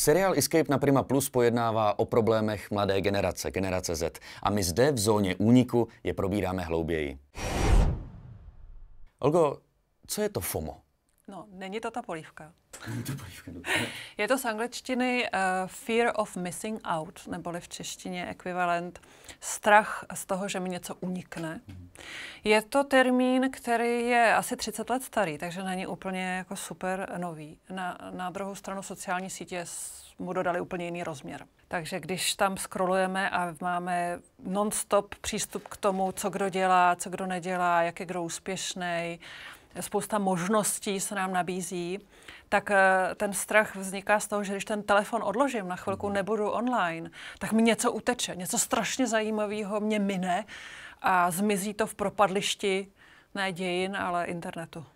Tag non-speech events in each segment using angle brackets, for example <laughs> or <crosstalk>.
Seriál Escape na Prima Plus pojednává o problémech mladé generace, generace Z. A my zde v zóně úniku je probíráme hlouběji. Olgo, co je to FOMO? No, není to ta polívka. Není to polívka, dobře. Je to z angličtiny uh, fear of missing out, neboli v češtině ekvivalent strach z toho, že mi něco unikne. Mm-hmm. Je to termín, který je asi 30 let starý, takže není úplně jako super nový. Na, na druhou stranu sociální sítě mu dodali úplně jiný rozměr. Takže když tam scrollujeme a máme non-stop přístup k tomu, co kdo dělá, co kdo nedělá, jak je kdo úspěšný, spousta možností se nám nabízí, tak eh, ten strach vzniká z toho, že když ten telefon odložím na chvilku, mhm. nebudu online, tak mi něco uteče, něco strašně zajímavého mě mine a zmizí to v propadlišti ne dějin, ale internetu.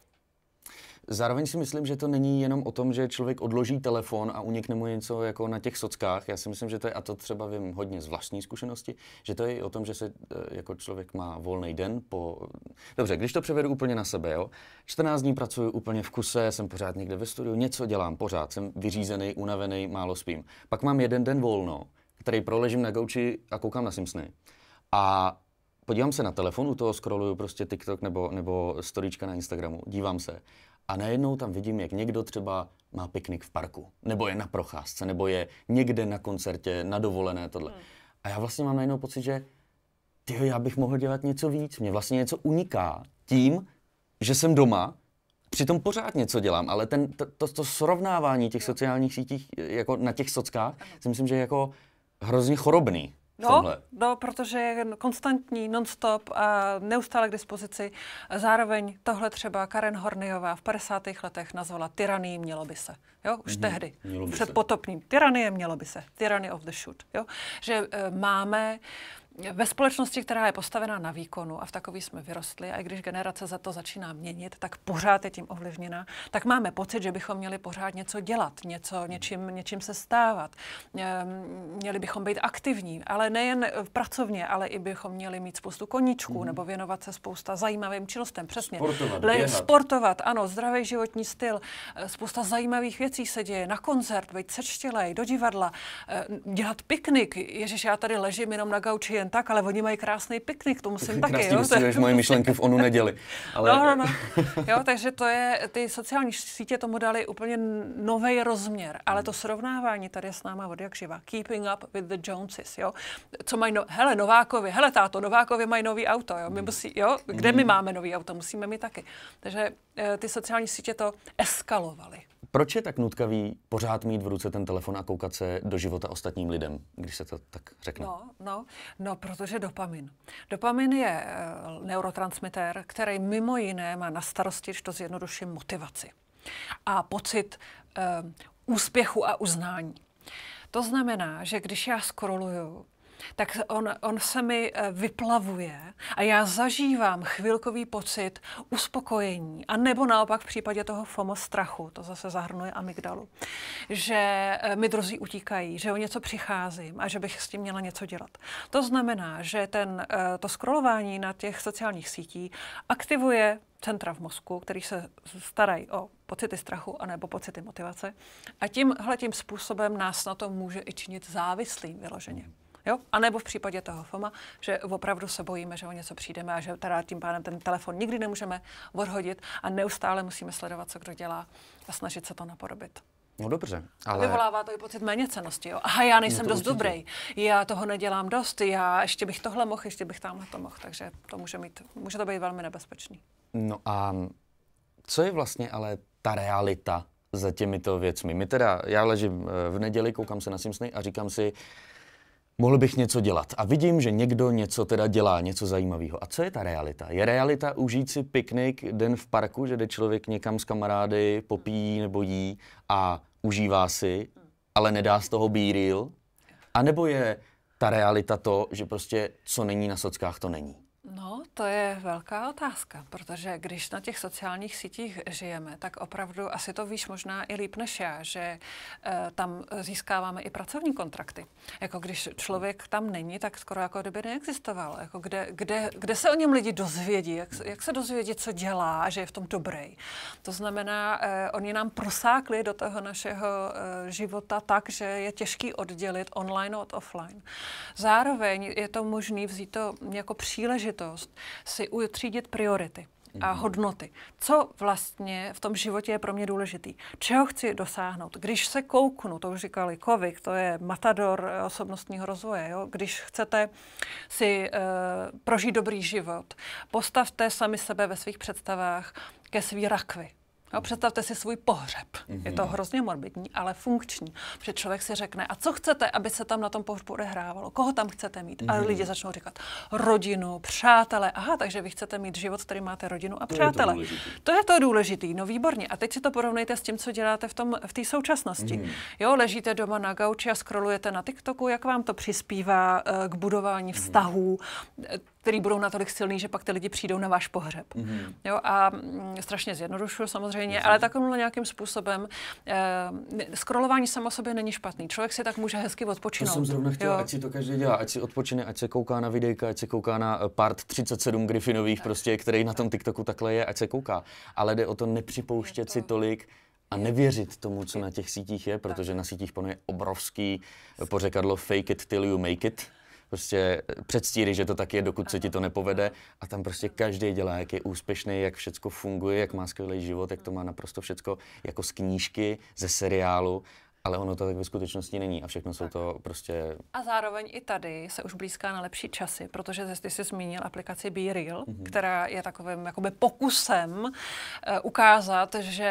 Zároveň si myslím, že to není jenom o tom, že člověk odloží telefon a unikne mu něco jako na těch sockách. Já si myslím, že to je, a to třeba vím hodně z vlastní zkušenosti, že to je i o tom, že se eh, jako člověk má volný den po... Dobře, když to převedu úplně na sebe, jo? 14 dní pracuji úplně v kuse, jsem pořád někde ve studiu, něco dělám pořád, jsem vyřízený, unavený, málo spím. Pak mám jeden den volno, který proležím na gauči a koukám na Simpsony. A podívám se na telefon, u toho scrolluju prostě TikTok nebo, nebo storyčka na Instagramu, dívám se a najednou tam vidím, jak někdo třeba má piknik v parku, nebo je na procházce, nebo je někde na koncertě, na dovolené, tohle. Hmm. A já vlastně mám najednou pocit, že ty já bych mohl dělat něco víc. Mě vlastně něco uniká tím, že jsem doma, přitom pořád něco dělám, ale ten, to, to, to srovnávání těch sociálních sítích jako na těch sockách, si myslím, že je jako hrozně chorobný. No, no, protože je konstantní, stop a neustále k dispozici. Zároveň tohle třeba Karen Horniová v 50. letech nazvala tyranii mělo by se. Jo, už mm-hmm. tehdy. Před se. potopním. Tyranie mělo by se. Tyranny of the shoot. Jo? Že e, máme ve společnosti, která je postavená na výkonu a v takový jsme vyrostli, a i když generace za to začíná měnit, tak pořád je tím ovlivněna, tak máme pocit, že bychom měli pořád něco dělat, něco, něčím, něčím se stávat. Ehm, měli bychom být aktivní, ale nejen pracovně, ale i bychom měli mít spoustu koníčků mm nebo věnovat se spousta zajímavým činnostem. Přesně. Sportovat, Le- sportovat ano, zdravý životní styl, eh, spousta zajímavých věcí se děje, na koncert, být sečtělej, do divadla, eh, dělat piknik. Ježíš, já tady ležím jenom na gauči, jen tak, ale oni mají krásný piknik, to musím <laughs> taky. Krásný, tím jo? moje <laughs> myšlenky v onu neděli. Ale... No, no, no. Jo, takže to je, ty sociální sítě tomu dali úplně nový rozměr, ale to srovnávání tady je s náma od jak živa. Keeping up with the Joneses, jo. Co mají, no, hele, Novákovi, hele, táto, Novákovi mají nový auto, jo. My hmm. musí, jo, kde my hmm. máme nový auto, musíme my taky. Takže eh, ty sociální sítě to eskalovaly. Proč je tak nutkavý pořád mít v ruce ten telefon a koukat se do života ostatním lidem, když se to tak řekne? No, no, no protože dopamin. Dopamin je e, neurotransmitér, který mimo jiné má na starosti, že to zjednoduším, motivaci a pocit e, úspěchu a uznání. To znamená, že když já scrolluju, tak on, on se mi eh, vyplavuje a já zažívám chvilkový pocit uspokojení a nebo naopak v případě toho FOMO strachu, to zase zahrnuje amygdalu, že eh, mi druzí utíkají, že o něco přicházím a že bych s tím měla něco dělat. To znamená, že ten, eh, to scrollování na těch sociálních sítí aktivuje centra v mozku, který se starají o pocity strachu anebo pocity motivace. A tímhle tím způsobem nás na to může i činit závislým vyloženě. Jo? A nebo v případě toho FOMA, že opravdu se bojíme, že o něco přijdeme a že teda tím pádem ten telefon nikdy nemůžeme odhodit a neustále musíme sledovat, co kdo dělá a snažit se to napodobit. No dobře, ale... Vyvolává to i pocit méněcenosti, jo. Aha, já nejsem no dost určitě. dobrý, já toho nedělám dost, já ještě bych tohle mohl, ještě bych tamhle to mohl, takže to může, mít, může to být velmi nebezpečný. No a co je vlastně ale ta realita za těmito věcmi? My teda, já ležím eh, v neděli, koukám se na Simpsony a říkám si, mohl bych něco dělat. A vidím, že někdo něco teda dělá, něco zajímavého. A co je ta realita? Je realita užít si piknik, den v parku, že jde člověk někam s kamarády, popíjí nebo jí a užívá si, ale nedá z toho real? A nebo je ta realita to, že prostě co není na sockách, to není? No, to je velká otázka, protože když na těch sociálních sítích žijeme, tak opravdu, asi to víš možná i líp než já, že e, tam získáváme i pracovní kontrakty. Jako když člověk tam není, tak skoro jako kdyby neexistoval. Jako kde, kde, kde se o něm lidi dozvědí, jak, jak se dozvědí, co dělá, že je v tom dobrý. To znamená, e, oni nám prosákli do toho našeho e, života tak, že je těžký oddělit online od offline. Zároveň je to možné vzít to jako příležitost příležitost si utřídit priority a mhm. hodnoty. Co vlastně v tom životě je pro mě důležitý? Čeho chci dosáhnout? Když se kouknu, to už říkali Kovik, to je matador eh, osobnostního rozvoje, jo? když chcete si uh, prožít dobrý život, postavte sami sebe ve svých představách ke svý rakvi. No, představte si svůj pohřeb. Mm-hmm. Je to mhm. hrozně morbidní, ale funkční. Že člověk si řekne, a co chcete, aby se tam na tom pohřbu odehrávalo? Koho tam chcete mít? Mm-hmm. A mhm. lidi začnou říkat rodinu, přátele. Aha, takže vy chcete mít život, který máte rodinu a přátele. To je to důležitý. To, je to důležitý. No výborně. A teď si to porovnejte s tím, co děláte v té v té současnosti. Mm-hmm. Jo, ležíte doma na gauči a scrollujete na TikToku, jak vám to přispívá eh, k budování mm-hmm který budou natolik silný, že pak ty lidi přijdou na váš pohřeb. Mm-hmm. Jo, a mm, strašně zjednodušuju samozřejmě, Jasně. ale takovým nějakým způsobem eh, scrollování samo sobě není špatný. Člověk si tak může hezky odpočinout. To jsem zrovna chtěl, jo. ať si to každý dělá, ať si odpočine, ať se kouká na videjka, ať se kouká na eh, part 37 Griffinových, prostě, který na tom TikToku takhle je, ať se kouká. Ale jde o to nepřipouštět to... si tolik, a nevěřit tomu, co na těch sítích je, protože na sítích panuje obrovský pořekadlo fake it till you make it prostě předstíry, že to tak je, dokud se ti to nepovede. A tam prostě každý dělá, jak je úspěšný, jak všechno funguje, jak má skvělý život, jak to má naprosto všechno jako z knížky, ze seriálu. Ale ono to tak ve skutečnosti není a všechno jsou to prostě... A zároveň i tady se už blízká na lepší časy, protože ty jsi zmínil aplikaci Be Real, mm-hmm. která je takovým jakoby pokusem uh, ukázat, že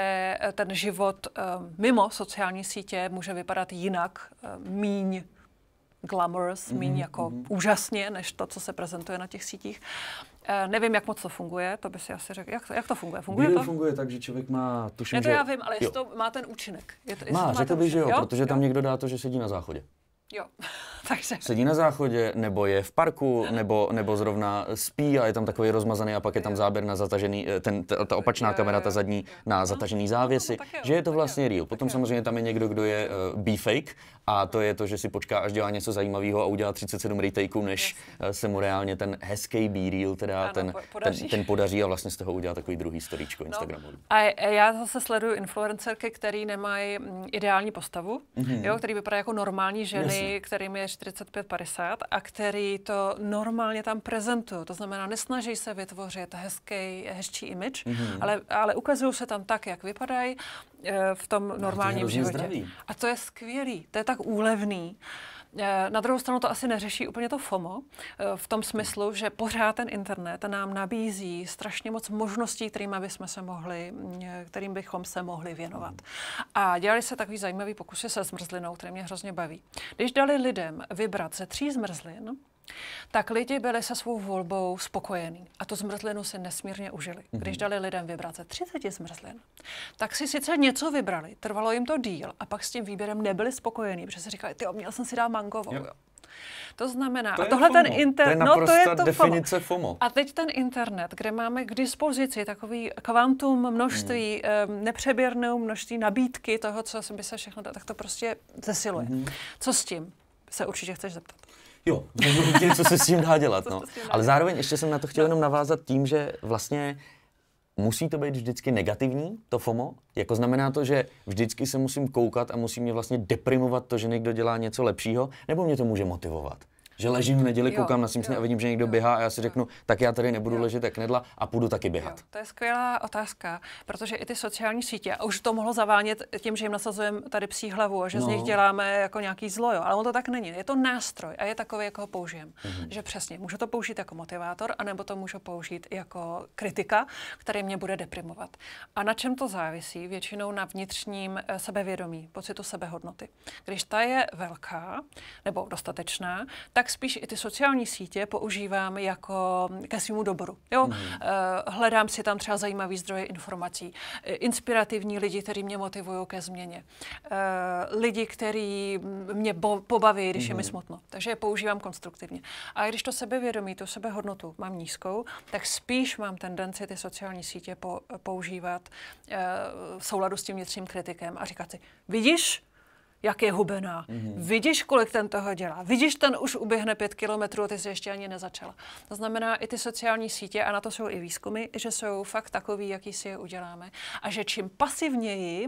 eh, ten život uh, mimo sociální sítě může vypadat jinak, uh, míň glamorous, mm-hmm, méně jako mm-hmm. úžasně, než to, co se prezentuje na těch sítích. E, nevím, jak moc to funguje, to by si asi řekl. Jak, jak to funguje? Funguje Video to? funguje tak, že člověk má, tuším, ne, to že... já vím, ale jestli to má ten účinek. Je to, má, má řekl bych, že jo, jo, protože jo. tam někdo dá to, že sedí na záchodě. Jo, <laughs> takže. Sedí na záchodě, nebo je v parku, nebo, nebo zrovna spí a je tam takový rozmazaný a pak je tam záběr na zatažený, eh, ten, ta, ta opačná jo, kamera, ta zadní, na zatažený no, závěsy, no, jo, že je to vlastně real. Potom samozřejmě tam je někdo, kdo je uh, B-fake a to je to, že si počká, až dělá něco zajímavého a udělá 37 retakeů, než Jasně. Eh, se mu reálně ten hezký B-reel, teda ano, ten, podaří. ten, ten podaří a vlastně z toho udělá takový druhý storíčko no. A já zase sleduju influencerky, který nemají mm, ideální postavu, mm-hmm. jo, který vypadá jako normální ženy, který, kterým je 45-50 a který to normálně tam prezentují. To znamená, nesnaží se vytvořit hezký, hezčí image, mm-hmm. ale, ale ukazují se tam tak, jak vypadají eh, v tom no, normálním no, to životě. Zdravý. A to je skvělý, to je tak úlevný. Uh, Eh, na druhou stranu to asi neřeší úplně to FOMO, eh, v tom smyslu, že pořád ten internet nám nabízí strašně moc možností, kterým bychom se mohli, eh, kterým bychom se mohli věnovat. A dělali se takový zajímavý pokusy se zmrzlinou, které mě hrozně baví. Když dali lidem vybrat ze tří zmrzlin, tak lidi byli se svou volbou spokojení a tu zmrzlinu si nesmírně užili. Mhm. Když dali lidem vybrat ze 30 zmrzlin, tak si sice něco vybrali, trvalo jim to díl a pak s tím výběrem nebyli spokojení, protože si říkali, ty měl jsem si dát mangovou. Jo. To znamená, to a tohle FOMO. ten internet, to no to je to definice FOMO. FOMO. A teď ten internet, kde máme k dispozici takový kvantum množství, mm. um, nepřeběrnou množství nabídky toho, co by se všechno, tak to prostě zesiluje. Mm. Co s tím? Se určitě chceš zeptat jo, viděli, co se s tím dá dělat. <laughs> No. Ale zároveň ještě jsem na to chtěl no. jenom navázat tím, že vlastně musí to být vždycky negativní, to FOMO? Jako znamená to, že vždycky se musím koukat a musí mě vlastně deprimovat to, že někdo dělá něco lepšího, nebo mě to může motivovat? Že ležím v neděli, jo, koukám na Simpsony a vidím, že někdo jo, běhá a já si řeknu, tak já tady nebudu jo. ležet jak nedla a půjdu taky běhat. Jo, to je skvělá otázka, protože i ty sociální sítě, a už to mohlo zavánět tím, že jim nasazujeme tady psí hlavu a že no. z nich děláme jako nějaký zlo, jo. ale on to tak není. Je to nástroj a je takový, jako ho použijem. Mm-hmm. Že přesně, můžu to použít jako motivátor, anebo to můžu použít jako kritika, který mě bude deprimovat. A na čem to závisí? Většinou na vnitřním eh, sebevědomí, pocitu sebehodnoty. Když ta je velká nebo dostatečná, tak tak spíš i ty sociální sítě používám jako ke svýmu dobru. Jo? Mm. Hledám si tam třeba zajímavý zdroje informací, eh, inspirativní lidi, kteří mě motivují ke změně, eh, lidi, kteří mě pobaví, když mm. je mi mhm. smutno. Takže je používám konstruktivně. A když to sebevědomí, tu sebehodnotu mám nízkou, tak spíš mám tendenci ty sociální sítě po- používat v souladu s tím vnitřním kritikem a říkat si, vidíš, jak je hubená. Mm-hmm. Vidíš, kolik ten toho dělá. Vidíš, ten už uběhne pět kilometrů a ty se ještě ani nezačala. To znamená, i ty sociální sítě, a na to jsou i výzkumy, že jsou fakt takový, jaký si je uděláme. A že čím pasivněji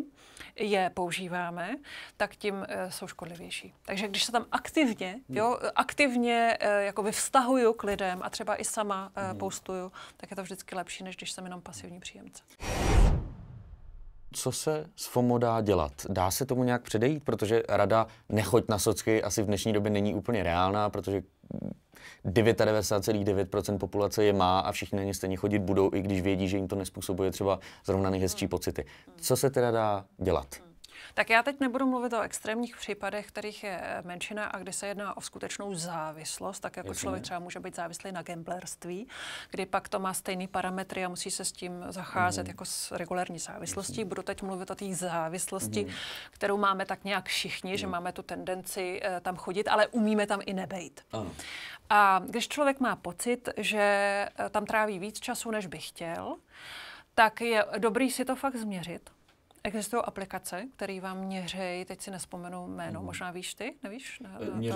je používáme, tak tím e, jsou škodlivější. Takže když se tam aktivně, mm. jo, aktivně e, eh, jako vyvztahuju k lidem a třeba i sama e, mm. postuju, tak je to vždycky lepší, než když jsem jenom pasivní příjemce co se s FOMO dá dělat? Dá se tomu nějak předejít? Protože rada nechoď na socky asi v dnešní době není úplně reálná, protože 99,9% populace je má a všichni na ně stejně chodit budou, i když vědí, že jim to nespůsobuje třeba zrovna nejhezčí pocity. Co se teda dá dělat? Tak já teď nebudu mluvit o extrémních případech, kterých je menšina a kdy se jedná o skutečnou závislost, tak jako Jasně. člověk třeba může být závislý na gamblerství, kdy pak to má stejný parametry a musí se s tím zacházet mm jako s regulární závislostí. Jasně. Budu teď mluvit o té závislosti, mm kterou máme tak nějak všichni, mm že máme tu tendenci eh, tam chodit, ale umíme tam i nebejt. Ano. A když člověk má pocit, že eh, tam tráví víc času, než by chtěl, tak je dobrý si to fakt změřit Existují aplikace, které vám měřejí, teď si nespomenu jméno, mm. možná víš ty, nevíš? Ne,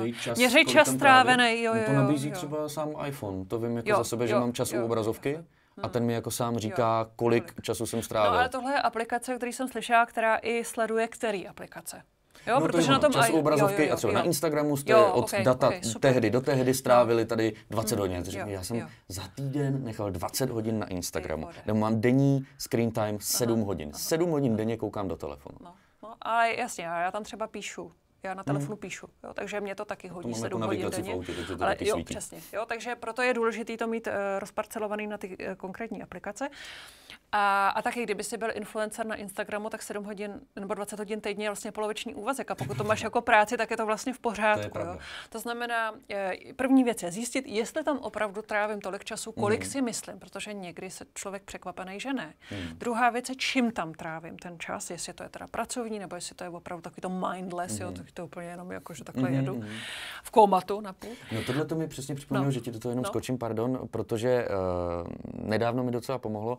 eh, čas, měřej čas strávený, jo, jo, To nabízí jo. třeba sám iPhone, to vím jako jo, za sebe, že mám čas jo, u obrazovky. Jo. A mhm. ten mi jako sám říká, jo, kolik, kolik času jsem strávil. No ale tohle je aplikace, který jsem slyšela, která i sleduje který aplikace. Jo, no, protože to je, na tom... Čas aj, obrazovky jo, jo, jo, a třeba jo. na Instagramu jste jo, od okay, data okay, super. tehdy do tehdy strávili tady 20 mm, hodin. Jo, já jsem jo. za týden nechal 20 hodin na Instagramu, kde mám denní screen time 7 aha, hodin. Aha, 7 hodin denně koukám do telefonu. No, no ale jasně, já já tam třeba píšu já na telefonu hmm. píšu, jo, takže mě to taky hodí to 7 jako hodin denně. Autě, to ale jo, přesně. Jo, takže proto je důležité to mít uh, rozparcelovaný na ty uh, konkrétní aplikace. A, a taky, kdyby jsi byl influencer na Instagramu, tak 7 hodin nebo 20 hodin týdně je vlastně poloviční úvazek. A pokud to máš <laughs> jako práci, tak je to vlastně v pořádku. To, to znamená, první věc je zjistit, jestli tam opravdu trávím tolik času, kolik mm. si myslím, protože někdy se člověk překvapený, že ne. Mm. Druhá věc je, čím tam trávím ten čas, jestli to je teda pracovní, nebo jestli to je opravdu takový to mindless, mm. jo, mhm. tak to úplně jenom jako, že takhle mm. jedu mhm. v komatu na No tohle to mi přesně připomnělo, no. že ti do toho jenom no. skočím, pardon, protože uh, nedávno mi docela pomohlo.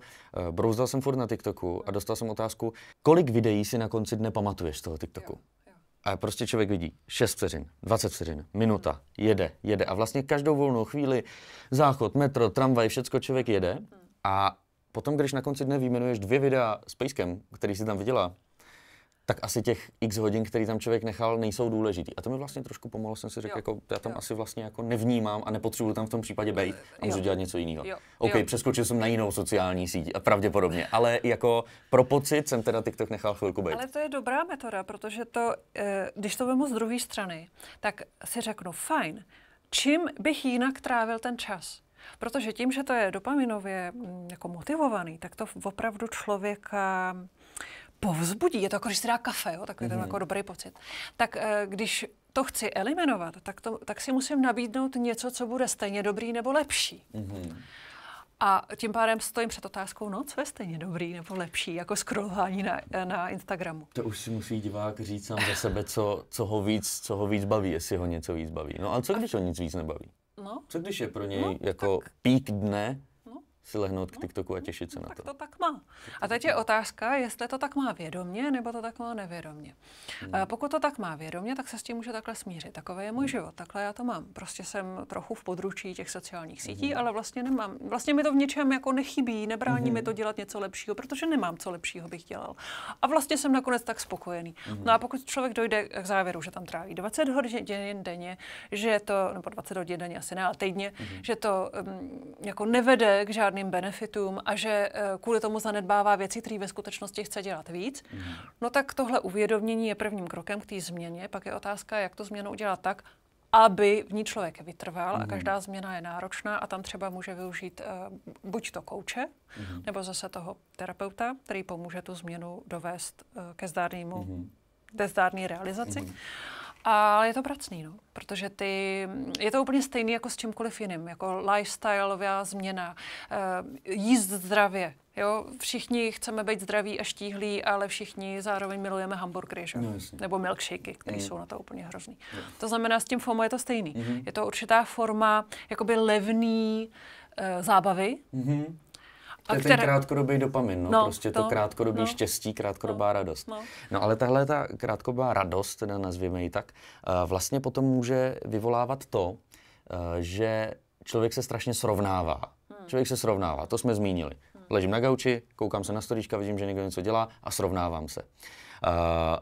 Uh, brouzdal jsem furt na TikToku a dostal jsem otázku, kolik videí si na konci dne pamatuješ z toho TikToku. Jo, jo. A prostě člověk vidí 6 vteřin, 20 vteřin, minuta, jede, jede. A vlastně každou volnou chvíli, záchod, metro, tramvaj, všecko člověk jede. Mhm. A potom, když na konci dne vyjmenuješ dvě videa s Pejskem, který si tam viděla, tak asi těch x hodin, který tam člověk nechal, nejsou důležitý. A to mi vlastně trošku pomohlo, jsem si řekl, jako, já tam jo. asi vlastně jako nevnímám a nepotřebuji tam v tom případě být a můžu jo. dělat něco jiného. Jo. OK, jo. přeskočil jsem na jinou sociální síť, pravděpodobně, ale jako pro pocit jsem teda TikTok nechal chvilku být. Ale to je dobrá metoda, protože to, eh, když to vemu z druhé strany, tak si řeknu, fajn, čím bych jinak trávil ten čas? Protože tím, že to je dopaminově mm, jako motivovaný, tak to opravdu člověka povzbudí, je to jako, když si dá kafe, jo, takový mm-hmm. ten mhm. jako dobrý pocit, tak eh, když to chci eliminovat, tak, to, tak si musím nabídnout něco, co bude stejně dobrý nebo lepší. Mm-hmm. A tím pádem stojím před otázkou, no, co je stejně dobrý nebo lepší, jako scrollování na, eh, na Instagramu. To už si musí divák říct sám za sebe, co, co, ho víc, co ho víc baví, jestli ho něco víc baví. No a co když a... ho nic víc nebaví? No. Co když je pro něj no, jako tak... pík dne si lehnout k no, TikToku a no, těšit se no, na tak to. Tak to tak má. A teď je otázka, jestli to tak má vědomně, nebo to tak má nevědomně. Hmm. A pokud to tak má vědomně, tak se s tím může takhle smířit. Takové je můj hmm. život, takhle já to mám. Prostě jsem trochu v područí těch sociálních sítí, hmm. ale vlastně nemám. Vlastně mi to v něčem jako nechybí, nebrání hmm. mi to dělat něco lepšího, protože nemám co lepšího bych dělal. A vlastně jsem nakonec tak spokojený. Hmm. No a pokud člověk dojde k závěru, že tam tráví 20 hodin denně, že to, nebo 20 hodin denně asi ne, ale týdně, hmm. že to um, jako nevede k žádným žádným benefitům a že eh, kvůli tomu zanedbává věci, které ve skutečnosti chce dělat víc, mhm. no tak tohle uvědomění je prvním krokem k té změně. Pak je otázka, jak to změnu udělat tak, aby v ní člověk vytrval a mhm. každá změna je náročná a tam třeba může využít uh, buď to kouče, uh-huh. nebo zase toho terapeuta, který pomůže tu změnu dovést uh, ke zdárnému, uh ke zdárné realizaci. Uh-huh. Ale je to pracný, no. protože ty, je to úplně stejný jako s čímkoliv jiným, jako lifestyleová změna, eh, jíst zdravě. Jo? Všichni chceme být zdraví a štíhlí, ale všichni zároveň milujeme hamburgery, že? No, nebo milkshakey, které mm. jsou na to úplně hrozný. Yeah. To znamená, s tím FOMO je to stejný. Mm-hmm. Je to určitá forma jakoby levný, eh, zábavy, mm-hmm. A to je která... krátkodobý dopamin, no, no prostě to, to krátkodobý no. štěstí, no, krátkodobá no. radost. No. no ale tahle ta krátkodobá radost, teda nazvěme ji tak, eh, vlastně potom může vyvolávat to, eh, že člověk se strašně srovnává. Hmm. Člověk se srovnává, to jsme zmínili. Hmm. Ležím na gauči, koukám se na stolíčka, vidím, že někdo něco dělá a srovnávám se. Eh,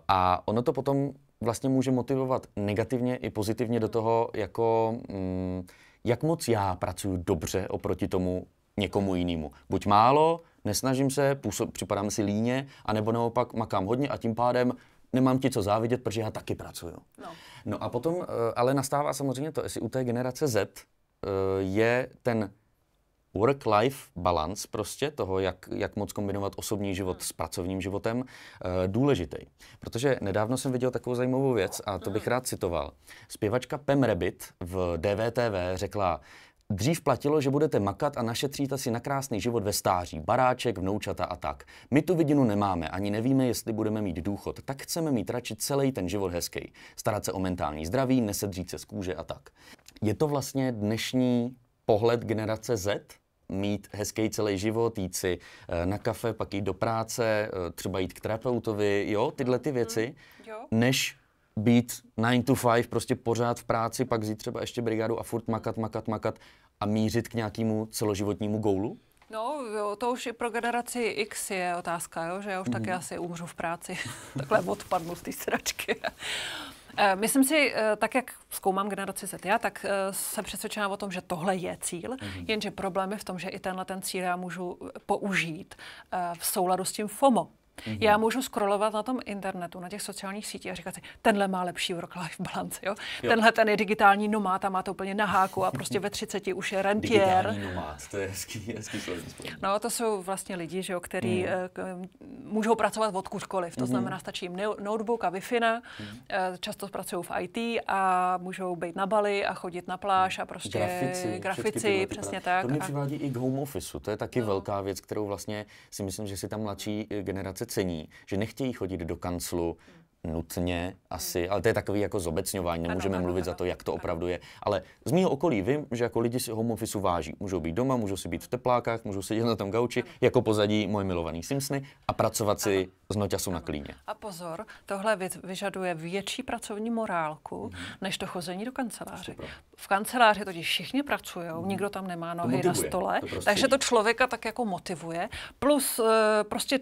a ono to potom vlastně může motivovat negativně i pozitivně do hmm. toho, jako, mm, jak moc já pracuji dobře oproti tomu, někomu jinému. Buď málo, nesnažím se, působ, připadám si líně, anebo naopak makám hodně a tím pádem nemám ti co závidět, protože já taky pracuju. No. no a potom, eh, ale nastává samozřejmě to, jestli u té generace Z eh, je ten work-life balance prostě toho, jak, jak moc kombinovat osobní život s hmm. pracovním životem, eh, důležitý. Protože nedávno jsem viděl takovou zajímavou věc a to bych hmm. rád citoval. Zpěvačka Pem Rabbit v DVTV řekla, Dřív platilo, že budete makat a našetříte si na krásný život ve stáří, baráček, vnoučata a tak. My tu vidinu nemáme, ani nevíme, jestli budeme mít důchod, tak chceme mít radši celý ten život hezký. Starat se o mentální zdraví, nesedřít se z kůže a tak. Je to vlastně dnešní pohled generace Z? mít hezký celý život, jít si eh, na kafe, pak jít do práce, eh, třeba jít k terapeutovi, jo, tyhle ty mhm. věci, mm, jo. než být 9 to 5, prostě pořád v práci, pak vzít třeba ještě brigádu a furt makat, makat, makat a mířit k nějakému celoživotnímu gólu? No, jo, to už i pro generaci X je otázka, jo, že já už mm taky mhm. asi umřu v práci. <laughs> Takhle odpadnu z té sračky. Eh, myslím si, eh, tak jak zkoumám generaci Z, já, tak eh, jsem přesvědčená o tom, že tohle je cíl, mm-hmm. jenže problém je v tom, že i tenhle ten cíl já můžu použít v souladu s tím FOMO, Mm-hmm. Já můžu scrollovat na tom internetu, na těch sociálních sítích a říkat si, tenhle má lepší work-life balance, jo? jo. Tenhle ten je digitální nomád a má to úplně na háku a prostě ve 30 už je rentier. Digitální nomád, to je hezký, hezký No to jsou vlastně lidi, že jo, který mm. Eh, můžou pracovat odkudkoliv, to mhm. znamená stačí jim notebook a wi mm. Eh, často pracují v IT a můžou být na Bali a chodit na pláž a prostě grafici, grafici přesně tak. To mě přivádí i k home officeu, to je taky no. velká věc, kterou vlastně si myslím, že si ta mladší eh, generace cení, že nechtějí chodit do kanclu hmm. nutně hmm. asi, ale to je takový jako zobecňování, nemůžeme ano, mluvit ano, za to, jak to opravdu je. Ale z mého okolí vím, že jako lidi si home office váží. Můžou být doma, můžou si být v teplákách, můžou sedět na tom gauči, ano. jako pozadí moje milovaný Simpsony a pracovat si z noťasu na klíně. A pozor, tohle vyžaduje větší pracovní morálku, mm-hmm. než to chození do kanceláře. V kanceláři totiž všichni pracují, mm-hmm. nikdo tam nemá nohy to motivuje, na stole, to prostě takže to člověka tak jako motivuje. Plus eh, prostě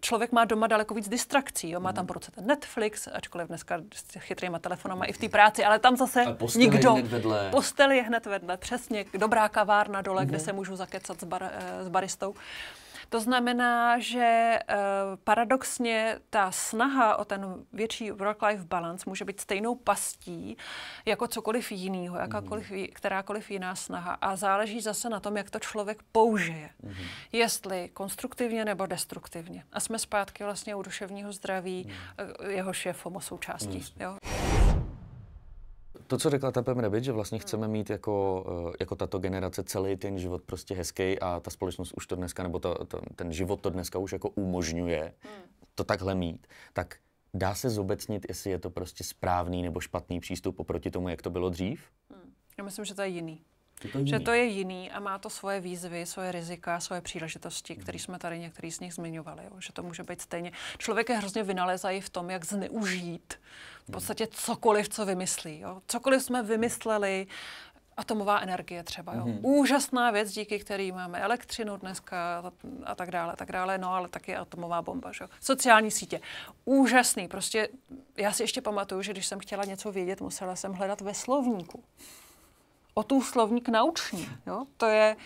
člověk má doma daleko víc distrakcí, jo? má mm-hmm. tam mhm. proce ten Netflix, ačkoliv dneska s chytrýma telefonama i v té práci, ale tam zase postel nikdo. Je vedle. Postel je hned vedle, přesně, dobrá kavárna dole, mm-hmm. kde mhm. se můžu zakecat s, bar, eh, s baristou. To znamená, že eh, paradoxně ta snaha o ten větší work-life balance může být stejnou pastí jako cokoliv jiného, mhm. jakákoliv, kterákoliv jiná snaha. A záleží zase na tom, jak to člověk použije. Mm-hmm. Jestli konstruktivně nebo destruktivně. A jsme zpátky vlastně u duševního zdraví, mm. Eh, jeho šéf homo součástí. Mm. Jo? To, co řekla ta Mrebic, že vlastně hmm. chceme mít jako, eh, jako tato generace celý ten život prostě hezký a ta společnost už to dneska, nebo to, to, ten život to dneska už jako umožňuje hmm. to takhle mít, tak dá se zobecnit, jestli je to prostě správný nebo špatný přístup oproti tomu, jak to bylo dřív? Hmm. Já myslím, že to je jiný to že to je jiný a má to svoje výzvy, svoje rizika, svoje příležitosti, které hmm. jsme tady některý z nich zmiňovali, jo? že to může být stejně. Člověk je hrozně vynalezají v tom, jak zneužít v hmm. podstatě cokoliv, co vymyslí. Jo? Cokoliv jsme vymysleli, atomová energie třeba. Jo. Mm-hmm. Úžasná věc, díky který máme elektřinu dneska a tak dále, a tak dále, no ale taky atomová bomba. Že? Sociální sítě. Úžasný, prostě já si ještě pamatuju, že když jsem chtěla něco vědět, musela jsem hledat ve slovníku o tu slovník nauční. Jo? To je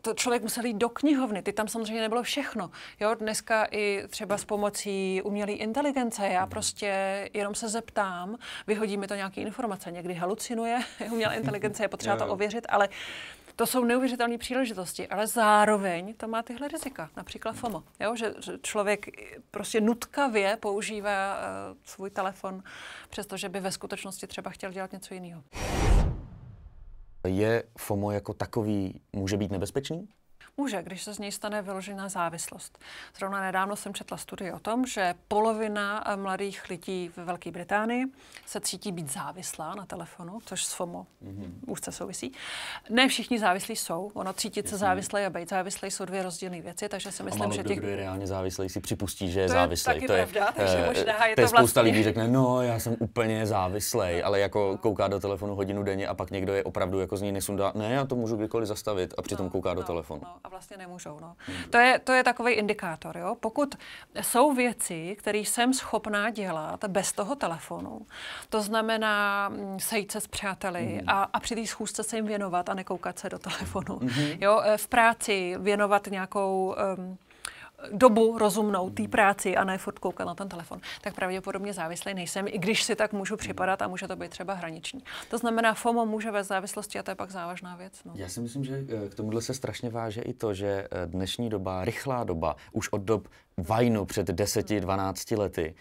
to člověk musel jít do knihovny, ty tam samozřejmě nebylo všechno. Jo, dneska i třeba s pomocí umělé inteligence, já mhm. prostě jenom se zeptám, vyhodí mi to nějaké informace, někdy halucinuje, <laughs> umělá inteligence je potřeba <laughs> to ověřit, ale to jsou neuvěřitelné příležitosti, ale zároveň to má tyhle rizika, například FOMO, jo? Že, člověk prostě nutkavě používá uh, svůj telefon, přestože by ve skutečnosti třeba chtěl dělat něco jiného. Je FOMO jako takový, může být nebezpečný? Může, když se z něj stane vyložená závislost. Zrovna nedávno jsem četla studii o tom, že polovina eh, mladých lidí ve Velké Británii se cítí být závislá na telefonu, což s FOMO mm-hmm. úzce souvisí. Ne všichni závislí jsou. Ono cítit se závislé a být závislý jsou dvě rozdílné věci, takže si myslím, a že těch... kdo je reálně závislý, si připustí, že je závislý. To je, pravda, <laughs> takže eh, možná je to, je spousta vlastně... lidí řekne, no, já jsem úplně závislý, ale jako kouká do telefonu hodinu denně a pak někdo je opravdu jako z ní nesundá, ne, já to můžu kdykoliv zastavit a přitom no, kouká do no, telefonu. No a vlastně nemůžou. No. Mhm. To, je, to je takový indikátor. Jo. Pokud jsou věci, které jsem schopná dělat bez toho telefonu, to znamená mm, sejít se s přáteli mm. a, a při té schůzce se jim věnovat a nekoukat se do telefonu. Mm. Jo, eh, v práci věnovat nějakou... Um, dobu rozumnou té práci a ne furt koukat na ten telefon, tak pravděpodobně závislý nejsem, i když si tak můžu připadat a může to být třeba hraniční. To znamená, FOMO může ve závislosti a to je pak závažná věc. No. Já si myslím, že eh, k tomuhle se strašně váže i to, že eh, dnešní doba, rychlá doba, už od dob vajnu před 10-12 lety,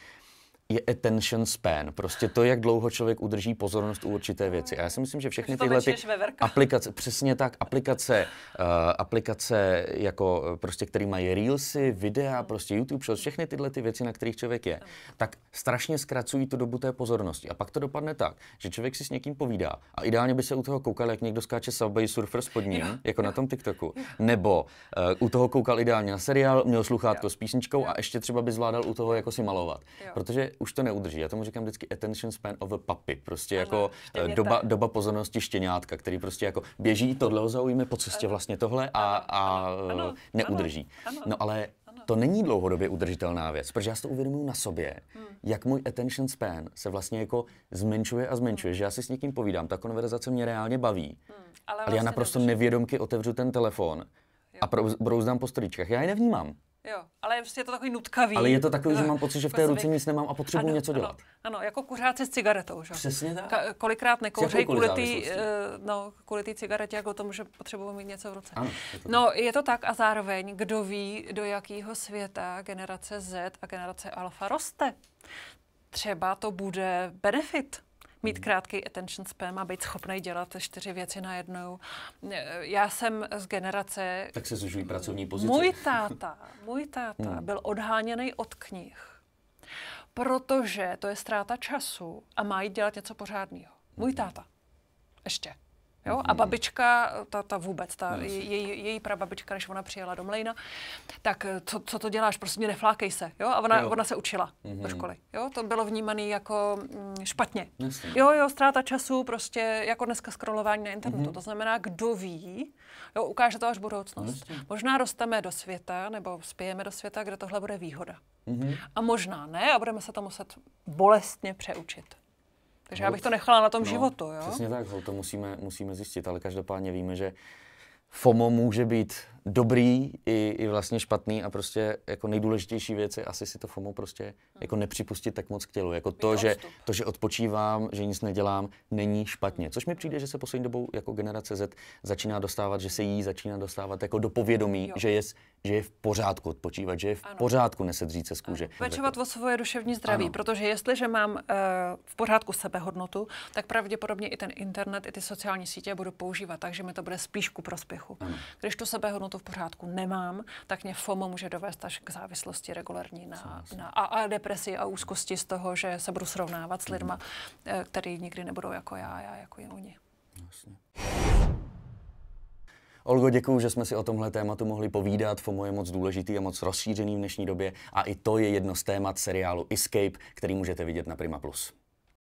je attention span, prostě to, jak dlouho člověk udrží pozornost u určité věci. A já si myslím, že všechny tyhle ty aplikace, přesně tak, aplikace, uh, aplikace jako eh, prostě, který mají reelsy, videa, hmm. prostě YouTube shows, všechny tyhle ty věci, na kterých člověk je, tak strašně zkracují tu dobu té pozornosti. A pak to dopadne tak, že člověk si s někým povídá a ideálně by se u toho koukal, jak někdo skáče Subway Surfer pod ním, jo. jako na tom TikToku, nebo uh, u toho koukal ideálně na seriál, měl sluchátko jo. s písničkou jo. a ještě třeba by zvládal u toho jako si malovat. Jo. Protože už to neudrží. Já tomu říkám vždycky attention span of a puppy, prostě ano, jako eh, doba, doba pozornosti štěňátka, který prostě jako běží, tohle ho zaujíme po cestě eh, vlastně tohle a, a eh, ano, neudrží. Ano, ano. No ale to není dlouhodobě udržitelná věc, protože já si to uvědomuji na sobě, hmm. jak můj attention span se vlastně jako zmenšuje a zmenšuje, hmm. že já si s někým povídám, ta konverzace mě reálně baví, hmm. ale, ale vlastně já naprosto nevědomky otevřu ten telefon jo. a brouzdám po stoličkách. já je nevnímám. Jo, ale prostě je to takový nutkavý. Ale je to takový, no, že mám pocit, že v té ruce nic nemám a potřebuji ano, něco dělat. Ano, ano, jako kuřáci s cigaretou, že? Přesně tak. Ka- kolikrát nekouřej kvůli té uh, no, kvůli cigaretě, jako tomu, že potřebuji mít něco v ruce. Ano, je to no, je to tak a zároveň, kdo ví, do jakého světa generace Z a generace Alfa roste. Třeba to bude benefit mít krátký attention span a být schopný dělat čtyři věci najednou. E, já jsem z generace... Tak se zužují pracovní pozice. Můj táta, <laughs> můj táta hmm. byl odháněný od knih, protože to je ztráta času a má jít dělat něco pořádného. Můj hmm. táta. Ještě. Jo? A mhm. babička, ta, ta vůbec, ta, no, její, její prababička, než ona přijela do Mlejna, tak eh, co, co to děláš, prosím mě neflákej se. Jo? A ona, jo. ona se učila mm-hmm. do mhm. školy. Jo? To bylo vnímané jako mm, špatně. Jo, jo, ztráta času, prostě jako dneska scrollování na internetu. Mm-hmm. To znamená, kdo ví, jo, ukáže to až budoucnost. No, jasně. Možná rosteme do světa, nebo spějeme do světa, kde tohle bude výhoda. Mm-hmm. A možná ne a budeme se to muset bolestně přeučit. Takže no, já bych to nechala na tom no, životu. Jo? Přesně tak, to musíme, musíme zjistit, ale každopádně víme, že FOMO může být dobrý i, i vlastně špatný a prostě jako nejdůležitější věc je asi si to FOMO prostě hmm. jako nepřipustit tak moc k tělu. Jako to, že, to, že odpočívám, že nic nedělám, není špatně. Což mi přijde, že se poslední dobou jako generace Z začíná dostávat, že se jí začíná dostávat jako do povědomí, že je, že je v pořádku odpočívat, že je v ano. pořádku nesedřít se z kůže. Pečovat o svoje duševní zdraví, ano. protože jestliže mám uh, v pořádku sebehodnotu, tak pravděpodobně i ten internet, i ty sociální sítě budu používat, takže mi to bude spíš ku prospěchu. Ano. Když tu sebehodnotu to v pořádku nemám, tak mě FOMO může dovést až k závislosti regulární na, na a, a depresi a úzkosti z toho, že se budu srovnávat s lidma, mhm. eh, kteří nikdy nebudou jako já, já jako je oni. Jasně. Olgo, děkuji, že jsme si o tomhle tématu mohli povídat. FOMO je moc důležitý a moc rozšířený v dnešní době a i to je jedno z témat seriálu Escape, který můžete vidět na Prima+. Plus.